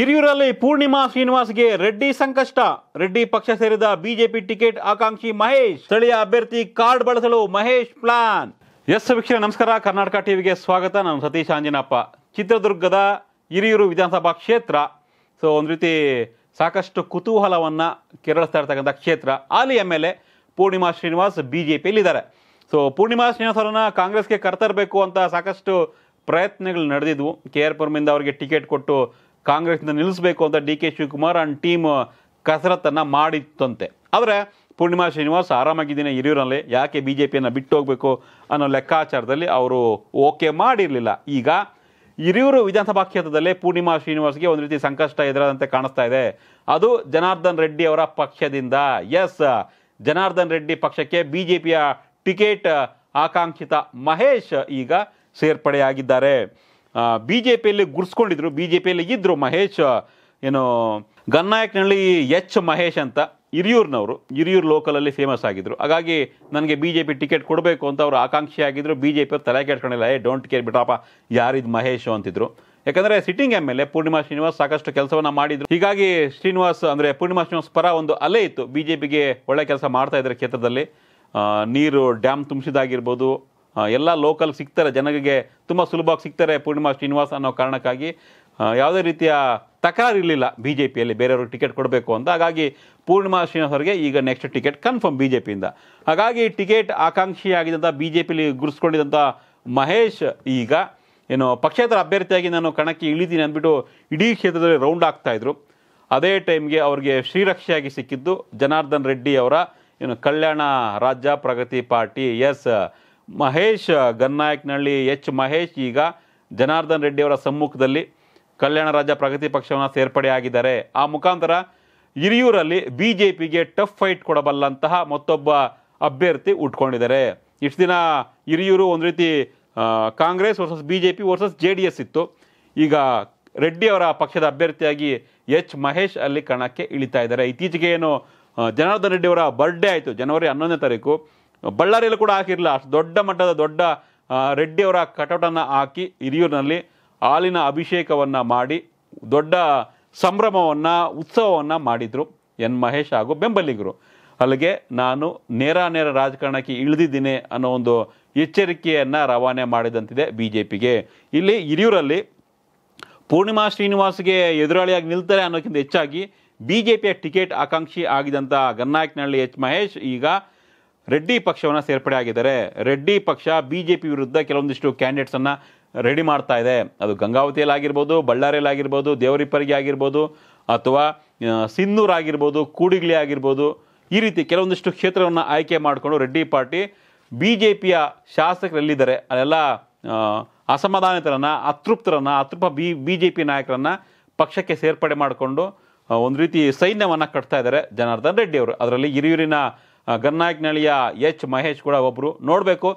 ಹಿರಿಯೂರಲ್ಲಿ ಪೂರ್ಣಿಮಾ ಶ್ರೀನಿವಾಸ್ಗೆ ರೆಡ್ಡಿ ಸಂಕಷ್ಟ ರೆಡ್ಡಿ ಪಕ್ಷ ಸೇರಿದ ಬಿಜೆಪಿ ಟಿಕೆಟ್ ಆಕಾಂಕ್ಷಿ ಮಹೇಶ್ ಸ್ಥಳೀಯ ಅಭ್ಯರ್ಥಿ ಕಾರ್ಡ್ ಬಳಸಲು ಮಹೇಶ್ ಪ್ಲಾನ್ ಎಸ್ ವೀಕ್ಷಣೆ ನಮಸ್ಕಾರ ಕರ್ನಾಟಕ ಟಿವಿಗೆ ಸ್ವಾಗತ ನಾನು ಸತೀಶ್ ಆಂಜನಪ್ಪ ಚಿತ್ರದುರ್ಗದ ಹಿರಿಯೂರು ವಿಧಾನಸಭಾ ಕ್ಷೇತ್ರ ಸೊ ಒಂದು ರೀತಿ ಸಾಕಷ್ಟು ಕುತೂಹಲವನ್ನು ಕೆರಳಿಸ್ತಾ ಇರ್ತಕ್ಕಂಥ ಕ್ಷೇತ್ರ ಅಲ್ಲಿ M L A Purnima Srinivas B J ಪಿಯಲ್ಲಿದ್ದಾರೆ ಸೊ ಪೂರ್ಣಿಮಾ ಶ್ರೀನಿವಾಸ್ ಅವರನ್ನು ಕಾಂಗ್ರೆಸ್ಗೆ ಕರ್ತರಬೇಕು ಅಂತ ಸಾಕಷ್ಟು ಪ್ರಯತ್ನಗಳು ನಡೆದಿದ್ವು ಕೆ ಆರ್ ಪುರ್ಮಿಂದ ಅವರಿಗೆ ಟಿಕೆಟ್ ಕೊಟ್ಟು ಕಾಂಗ್ರೆಸ್ನಿಂದ ನಿಲ್ಲಿಸಬೇಕು ಅಂತ D K Shivakumar and team ಕಸರತ್ತನ್ನು ಮಾಡಿತ್ತಂತೆ ಆದರೆ ಪೂರ್ಣಿಮಾ ಶ್ರೀನಿವಾಸ್ ಆರಾಮಾಗಿದ್ದೀನಿ ಹಿರಿಯೂರಲ್ಲಿ ಯಾಕೆ ಬಿ ಜೆ ಪಿಯನ್ನು ಬಿಟ್ಟು ಹೋಗಬೇಕು ಅನ್ನೋ ಲೆಕ್ಕಾಚಾರದಲ್ಲಿ ಅವರು ಓಕೆ ಮಾಡಿರಲಿಲ್ಲ ಈಗ ಹಿರಿಯೂರು ವಿಧಾನಸಭಾ ಕ್ಷೇತ್ರದಲ್ಲಿ ಪೂರ್ಣಿಮಾ ಶ್ರೀನಿವಾಸ್ಗೆ ಒಂದು ರೀತಿ ಸಂಕಷ್ಟ ಎದುರಾದಂತೆ ಕಾಣಿಸ್ತಾ ಇದೆ ಅದು ಜನಾರ್ದನ್ ರೆಡ್ಡಿ ಅವರ ಪಕ್ಷದಿಂದ ಎಸ್ ಜನಾರ್ದನ್ ರೆಡ್ಡಿ ಪಕ್ಷಕ್ಕೆ ಬಿ ಜೆ ಪಿಯ ಟಿಕೆಟ್ ಆಕಾಂಕ್ಷಿತ ಮಹೇಶ್ ಈಗ ಸೇರ್ಪಡೆಯಾಗಿದ್ದಾರೆ ಬಿ ಜೆ ಪಿಯಲ್ಲಿ ಗುರ್ಸ್ಕೊಂಡಿದ್ರು ಬಿ ಜೆ ಪಿಯಲ್ಲಿ ಇದ್ದರು ಮಹೇಶ್ ಏನು ಗನ್ನಾಯಕನಹಳ್ಳಿ ಎಚ್ ಮಹೇಶ್ ಅಂತ ಹಿರಿಯೂರ್ನವರು ಹಿರಿಯೂರು ಲೋಕಲಲ್ಲಿ ಫೇಮಸ್ ಆಗಿದ್ದರು ಹಾಗಾಗಿ ನನಗೆ ಬಿ ಜೆ ಪಿ ಟಿಕೆಟ್ ಕೊಡಬೇಕು ಅಂತ ಅವರು ಆಕಾಂಕ್ಷಿ ಆಗಿದ್ದರು ಬಿ ಜೆ ಅವ್ರು ತಲೆ ಕೆಡ್ಕೊಂಡಿಲ್ಲ ಏ ಡೋಂಟ್ ಕೇರ್ ಬಿಟ್ರಪ್ಪ ಯಾರಿದು ಮಹೇಶು ಅಂತಿದ್ರು ಯಾಕಂದರೆ sitting M L A Purnima Srinivas ಸಾಕಷ್ಟು ಕೆಲಸವನ್ನು ಮಾಡಿದರು ಹೀಗಾಗಿ ಶ್ರೀನಿವಾಸ್ ಅಂದರೆ ಪೂರ್ಣಿಮಾ ಶ್ರೀನಿವಾಸ್ ಪರ ಒಂದು ಅಲೆ ಇತ್ತು ಬಿ ಜೆ ಪಿಗೆ ಒಳ್ಳೆ ಕೆಲಸ ಮಾಡ್ತಾ ಇದ್ದಾರೆ ಕ್ಷೇತ್ರದಲ್ಲಿ ನೀರು ಡ್ಯಾಮ್ ತುಂಬಿಸಿದಾಗಿರ್ಬೋದು ಎಲ್ಲ ಲೋಕಲ್ ಸಿಗ್ತಾರೆ ಜನರಿಗೆ ತುಂಬ ಸುಲಭವಾಗಿ ಸಿಗ್ತಾರೆ ಪೂರ್ಣಿಮಾ ಶ್ರೀನಿವಾಸ್ ಅನ್ನೋ ಕಾರಣಕ್ಕಾಗಿ ಯಾವುದೇ ರೀತಿಯ ತಕರಾರು ಇರಲಿಲ್ಲ ಬಿ ಜೆ ಪಿಯಲ್ಲಿ ಬೇರೆಯವ್ರಿಗೆ ಟಿಕೆಟ್ ಕೊಡಬೇಕು ಅಂತ ಹಾಗಾಗಿ ಪೂರ್ಣಿಮಾ ಶ್ರೀನಿವಾಸ್ ಅವರಿಗೆ ಈಗ next ticket confirm B J ಪಿಯಿಂದ ಹಾಗಾಗಿ ಟಿಕೆಟ್ ಆಕಾಂಕ್ಷಿಯಾಗಿದ್ದಂಥ ಬಿ ಜೆ ಪಿಲಿ ಗುರುಸ್ಕೊಂಡಿದ್ದಂಥ ಮಹೇಶ್ ಈಗ ಏನು ಪಕ್ಷೇತರ ಅಭ್ಯರ್ಥಿಯಾಗಿ ನಾನು ಕಣಕ್ಕೆ ಇಳಿದೀನಿ ಅಂದ್ಬಿಟ್ಟು ಇಡೀ ಕ್ಷೇತ್ರದಲ್ಲಿ ರೌಂಡ್ ಆಗ್ತಾಯಿದ್ರು ಅದೇ ಟೈಮ್ಗೆ ಅವ್ರಿಗೆ ಶ್ರೀರಕ್ಷೆಯಾಗಿ ಸಿಕ್ಕಿದ್ದು ಜನಾರ್ದನ್ ರೆಡ್ಡಿ ಅವರ ಏನು Kalyana Rajya Pragati party S Mahesh Gannayakanahalli H Mahesh ಈಗ ಜನಾರ್ದನ್ ರೆಡ್ಡಿಯವರ ಸಮ್ಮುಖದಲ್ಲಿ ಕಲ್ಯಾಣ ರಾಜ್ಯ ಪ್ರಗತಿ ಪಕ್ಷವನ್ನು ಸೇರ್ಪಡೆಯಾಗಿದ್ದಾರೆ ಆ ಮುಖಾಂತರ ಹಿರಿಯೂರಲ್ಲಿ ಬಿ ಜೆ ಪಿಗೆ ಟಫ್ ಫೈಟ್ ಕೊಡಬಲ್ಲಂತಹ ಮತ್ತೊಬ್ಬ ಅಭ್ಯರ್ಥಿ ಉಟ್ಕೊಂಡಿದ್ದಾರೆ ಇಷ್ಟು ದಿನ ಹಿರಿಯೂರು ಒಂದು ರೀತಿ Congress versus B J P versus J D S ಇತ್ತು ಈಗ ರೆಡ್ಡಿಯವರ ಪಕ್ಷದ ಅಭ್ಯರ್ಥಿಯಾಗಿ ಎಚ್ ಮಹೇಶ್ ಅಲ್ಲಿ ಕಣಕ್ಕೆ ಇಳಿತಾ ಇದ್ದಾರೆ ಇತ್ತೀಚೆಗೆ ಏನು ಜನಾರ್ದನ್ ರೆಡ್ಡಿಯವರ ಬರ್ಡೇ ಆಯಿತು ಜನವರಿ ಹನ್ನೊಂದನೇ ತಾರೀಕು ಬಳ್ಳಾರಿಯಲ್ಲಿ ಕೂಡ ಹಾಕಿರಲಿಲ್ಲ ಅಷ್ಟು ದೊಡ್ಡ ಮಟ್ಟದ ದೊಡ್ಡ ರೆಡ್ಡಿಯವರ ಕಟೌಟನ್ನು ಹಾಕಿ ಹಿರಿಯೂರಿನಲ್ಲಿ ಹಾಲಿನ ಅಭಿಷೇಕವನ್ನು ಮಾಡಿ ದೊಡ್ಡ ಸಂಭ್ರಮವನ್ನು ಉತ್ಸವವನ್ನು ಮಾಡಿದರು ಎನ್ ಮಹೇಶ್ ಹಾಗೂ ಬೆಂಬಲಿಗರು ಅಲ್ಲಿಗೆ ನಾನು ನೇರ ನೇರ ರಾಜಕಾರಣಕ್ಕೆ ಇಳಿದಿದ್ದೀನಿ ಅನ್ನೋ ಒಂದು ಎಚ್ಚರಿಕೆಯನ್ನು ರವಾನೆ ಮಾಡಿದಂತಿದೆ ಬಿ ಜೆ ಪಿಗೆ ಇಲ್ಲಿ ಹಿರಿಯೂರಲ್ಲಿ ಪೂರ್ಣಿಮಾ ಶ್ರೀನಿವಾಸ್ಗೆ ಎದುರಾಳಿಯಾಗಿ ನಿಲ್ತಾರೆ ಅನ್ನೋಕ್ಕಿಂತ ಹೆಚ್ಚಾಗಿ ಬಿ ಜೆ ಪಿಯ ಟಿಕೆಟ್ ಆಕಾಂಕ್ಷಿ ಆಗಿದಂಥ ಗನ್ನಾಯಕನಹಳ್ಳಿ ಎಚ್ ಮಹೇಶ್ ಈಗ ರೆಡ್ಡಿ ಪಕ್ಷವನ್ನು ಸೇರ್ಪಡೆ ಆಗಿದ್ದಾರೆ ರೆಡ್ಡಿ ಪಕ್ಷ ಬಿ ಜೆ ಪಿ ವಿರುದ್ಧ ಕೆಲವೊಂದಿಷ್ಟು ಕ್ಯಾಂಡಿಡೇಟ್ಸನ್ನು ರೆಡಿ ಮಾಡ್ತಾ ಇದೆ ಅದು ಗಂಗಾವತಿಯಲ್ಲಿ ಆಗಿರ್ಬೋದು ಬಳ್ಳಾರಿಯಲ್ಲಿ ಆಗಿರ್ಬೋದು ದೇವರಿಪ್ಪರಿಗೆ ಆಗಿರ್ಬೋದು ಅಥವಾ ಸಿನ್ನೂರು ಆಗಿರ್ಬೋದು ಕೂಡಿಗ್ಲಿ ಆಗಿರ್ಬೋದು ಈ ರೀತಿ ಕೆಲವೊಂದಿಷ್ಟು ಕ್ಷೇತ್ರವನ್ನು ಆಯ್ಕೆ ಮಾಡಿಕೊಂಡು ರೆಡ್ಡಿ ಪಾರ್ಟಿ ಬಿ ಜೆ ಪಿಯ ಶಾಸಕರಲ್ಲಿದ್ದಾರೆ ಅಲ್ಲೆಲ್ಲ ಅಸಮಾಧಾನಿತರನ್ನು ಅತೃಪ್ತರನ್ನು ಅತೃಪ್ತ ಬಿ ಬಿ ಜೆ ಪಿ ನಾಯಕರನ್ನು ಪಕ್ಷಕ್ಕೆ ಸೇರ್ಪಡೆ ಮಾಡಿಕೊಂಡು ಒಂದು ರೀತಿ ಸೈನ್ಯವನ್ನು ಕಟ್ತಾ ಇದ್ದಾರೆ ಜನಾರ್ದನ್ ರೆಡ್ಡಿ ಅವರು ಅದರಲ್ಲಿ ಹಿರಿಯೂರಿನ ನಳಿಯ ಎಚ್ ಮಹೇಶ್ ಕೂಡ ಒಬ್ಬರು ನೋಡಬೇಕು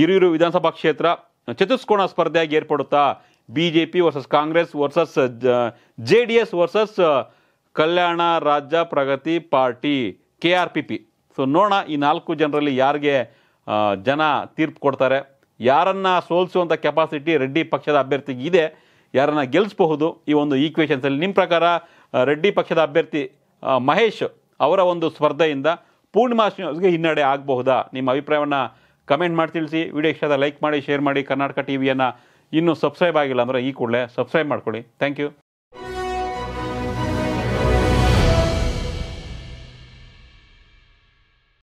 ಹಿರಿಯೂರು ವಿಧಾನಸಭಾ ಕ್ಷೇತ್ರ ಚತುಷ್ಕೋಣ ಸ್ಪರ್ಧೆಯಾಗಿ ಏರ್ಪಡುತ್ತಾ B J P versus Congress versus J D S versus Kalyana Rajya Pragati party K R P P so ನೋಡೋಣ ಈ ನಾಲ್ಕು ಜನರಲ್ಲಿ ಯಾರಿಗೆ ಜನ ತೀರ್ಪು ಕೊಡ್ತಾರೆ ಯಾರನ್ನು ಸೋಲಿಸುವಂಥ ಕೆಪಾಸಿಟಿ ರೆಡ್ಡಿ ಪಕ್ಷದ ಅಭ್ಯರ್ಥಿಗೆ ಇದೆ ಯಾರನ್ನು ಗೆಲ್ಲಿಸಬಹುದು ಈ ಒಂದು ಈಕ್ವೇಷನ್ಸಲ್ಲಿ ನಿಮ್ಮ ಪ್ರಕಾರ ರೆಡ್ಡಿ ಪಕ್ಷದ ಅಭ್ಯರ್ಥಿ ಮಹೇಶ್ ಅವರ ಒಂದು ಸ್ಪರ್ಧೆಯಿಂದ ಪೂರ್ಣಿಮಾಸ್ ಹಿನ್ನಡೆ ಆಗಬಹುದಾ ನಿಮ್ಮ ಅಭಿಪ್ರಾಯವನ್ನು ಕಮೆಂಟ್ ಮಾಡಿ ತಿಳಿಸಿ ವಿಡಿಯೋ ಇಷ್ಟ ಲೈಕ್ ಮಾಡಿ ಶೇರ್ ಮಾಡಿ ಕರ್ನಾಟಕ ಟಿ ವಿಯನ್ನು ಇನ್ನೂ ಸಬ್ಸ್ಕ್ರೈಬ್ ಆಗಿಲ್ಲ ಅಂದರೆ ಈ ಕೂಡಲೇ ಸಬ್ಸ್ಕ್ರೈಬ್ ಮಾಡ್ಕೊಳ್ಳಿ ಥ್ಯಾಂಕ್ ಯು